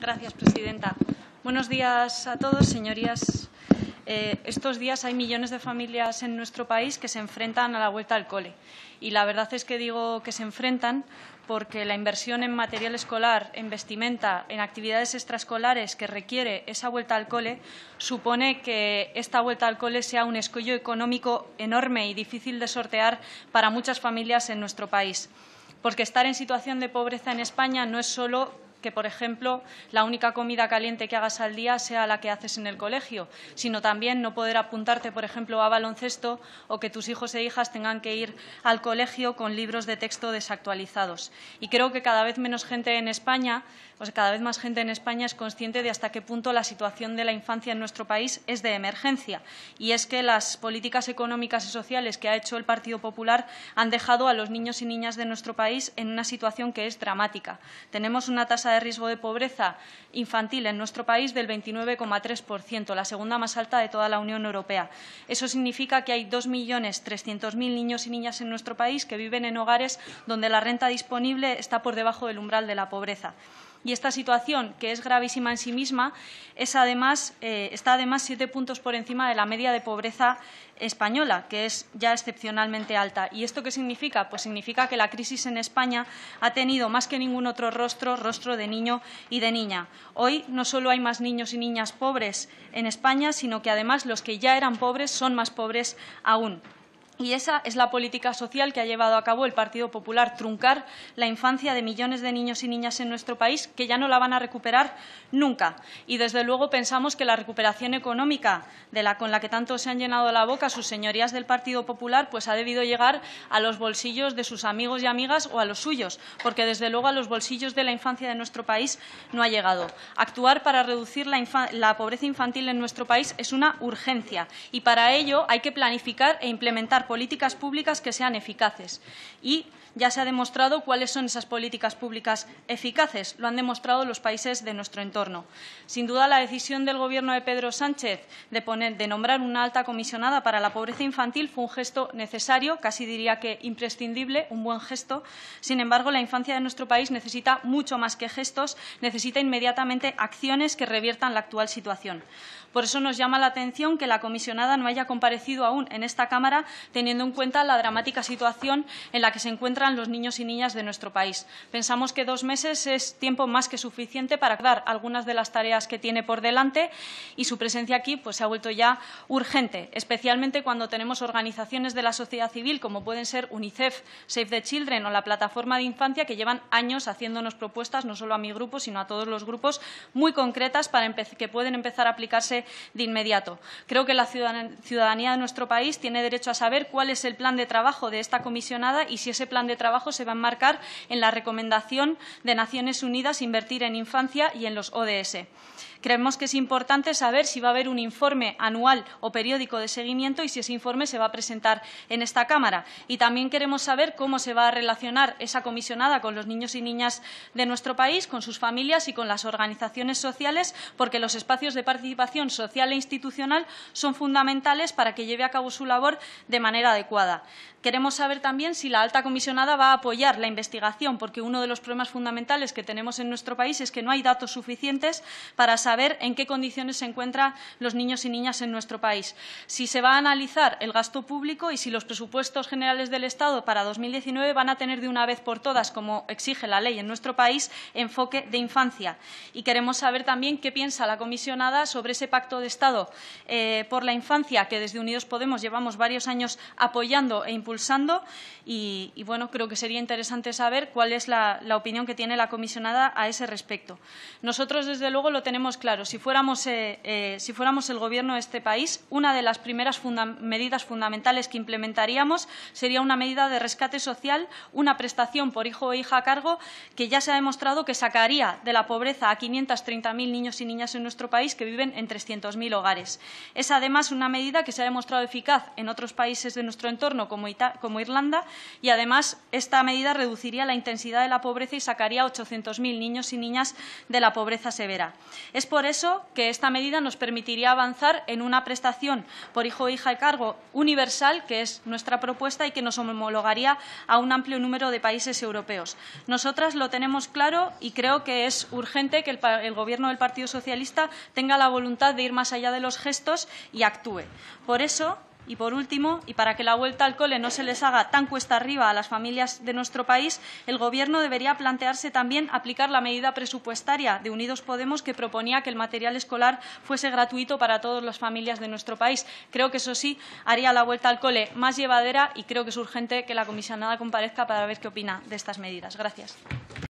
Gracias, presidenta. Buenos días a todos, señorías. Eh, estos días hay millones de familias en nuestro país que se enfrentan a la vuelta al cole. Y la verdad es que digo que se enfrentan porque la inversión en material escolar, en vestimenta, en actividades extraescolares que requiere esa vuelta al cole, supone que esta vuelta al cole sea un escollo económico enorme y difícil de sortear para muchas familias en nuestro país. Porque estar en situación de pobreza en España no es solo que, por ejemplo, la única comida caliente que hagas al día sea la que haces en el colegio, sino también no poder apuntarte, por ejemplo, a baloncesto o que tus hijos e hijas tengan que ir al colegio con libros de texto desactualizados. Y creo que cada vez menos gente en España, o cada vez más gente en España es consciente de hasta qué punto la situación de la infancia en nuestro país es de emergencia. Y es que las políticas económicas y sociales que ha hecho el Partido Popular han dejado a los niños y niñas de nuestro país en una situación que es dramática. Tenemos una tasa riesgo de pobreza infantil en nuestro país del 29,3%, la segunda más alta de toda la Unión Europea. Eso significa que hay millones 2.300.000 niños y niñas en nuestro país que viven en hogares donde la renta disponible está por debajo del umbral de la pobreza. Y esta situación, que es gravísima en sí misma, eh, está además siete puntos por encima de la media de pobreza española, que es ya excepcionalmente alta. ¿Y esto qué significa? Pues significa que la crisis en España ha tenido más que ningún otro rostro, rostro de niño y de niña. Hoy no solo hay más niños y niñas pobres en España, sino que además los que ya eran pobres son más pobres aún. Y esa es la política social que ha llevado a cabo el Partido Popular, truncar la infancia de millones de niños y niñas en nuestro país, que ya no la van a recuperar nunca. Y, desde luego, pensamos que la recuperación económica con la que tanto se han llenado la boca sus señorías del Partido Popular, pues ha debido llegar a los bolsillos de sus amigos y amigas o a los suyos, porque, desde luego, a los bolsillos de la infancia de nuestro país no ha llegado. Actuar para reducir la pobreza infantil en nuestro país es una urgencia y, para ello, hay que planificar e implementar políticas públicas que sean eficaces. Y ya se ha demostrado cuáles son esas políticas públicas eficaces. Lo han demostrado los países de nuestro entorno. Sin duda, la decisión del Gobierno de Pedro Sánchez de, de nombrar una alta comisionada para la pobreza infantil fue un gesto necesario, casi diría que imprescindible, un buen gesto. Sin embargo, la infancia de nuestro país necesita mucho más que gestos, necesita inmediatamente acciones que reviertan la actual situación. Por eso nos llama la atención que la comisionada no haya comparecido aún en esta Cámara, teniendo en cuenta la dramática situación en la que se encuentran los niños y niñas de nuestro país. Pensamos que dos meses es tiempo más que suficiente para dar algunas de las tareas que tiene por delante y su presencia aquí pues, se ha vuelto ya urgente, especialmente cuando tenemos organizaciones de la sociedad civil como pueden ser UNICEF, Save the Children o la Plataforma de Infancia que llevan años haciéndonos propuestas, no solo a mi grupo, sino a todos los grupos, muy concretas para que pueden empezar a aplicarse de inmediato. Creo que la ciudadanía de nuestro país tiene derecho a saber cuál es el plan de trabajo de esta comisionada y si ese plan de trabajo se va a enmarcar en la recomendación de Naciones Unidas invertir en infancia y en los ODS. Creemos que es importante saber si va a haber un informe anual o periódico de seguimiento y si ese informe se va a presentar en esta Cámara. Y también queremos saber cómo se va a relacionar esa comisionada con los niños y niñas de nuestro país, con sus familias y con las organizaciones sociales, porque los espacios de participación social e institucional son fundamentales para que lleve a cabo su labor de manera adecuada. Queremos saber también si la alta comisionada va a apoyar la investigación, porque uno de los problemas fundamentales que tenemos en nuestro país es que no hay datos suficientes para saber en qué condiciones se encuentran los niños y niñas en nuestro país, si se va a analizar el gasto público y si los presupuestos generales del Estado para 2019 van a tener de una vez por todas, como exige la ley en nuestro país, enfoque de infancia. Y queremos saber también qué piensa la comisionada sobre ese pacto de Estado eh, por la infancia que desde Unidos Podemos llevamos varios años apoyando e impulsando. Y, bueno, creo que sería interesante saber cuál es la, la opinión que tiene la comisionada a ese respecto. Nosotros, desde luego, lo tenemos claro, eh, eh, si fuéramos, el Gobierno de este país, una de las primeras medidas fundamentales que implementaríamos sería una medida de rescate social, una prestación por hijo o hija a cargo que ya se ha demostrado que sacaría de la pobreza a 530.000 niños y niñas en nuestro país que viven en 300.000 hogares. Es además una medida que se ha demostrado eficaz en otros países de nuestro entorno, como, como Irlanda, y además esta medida reduciría la intensidad de la pobreza y sacaría a 800.000 niños y niñas de la pobreza severa por eso que esta medida nos permitiría avanzar en una prestación por hijo, o hija de cargo universal, que es nuestra propuesta y que nos homologaría a un amplio número de países europeos. Nosotras lo tenemos claro y creo que es urgente que el Gobierno del Partido Socialista tenga la voluntad de ir más allá de los gestos y actúe. Por eso, y por último, y para que la vuelta al cole no se les haga tan cuesta arriba a las familias de nuestro país, el Gobierno debería plantearse también aplicar la medida presupuestaria de Unidos Podemos que proponía que el material escolar fuese gratuito para todas las familias de nuestro país. Creo que eso sí haría la vuelta al cole más llevadera y creo que es urgente que la comisionada comparezca para ver qué opina de estas medidas. Gracias.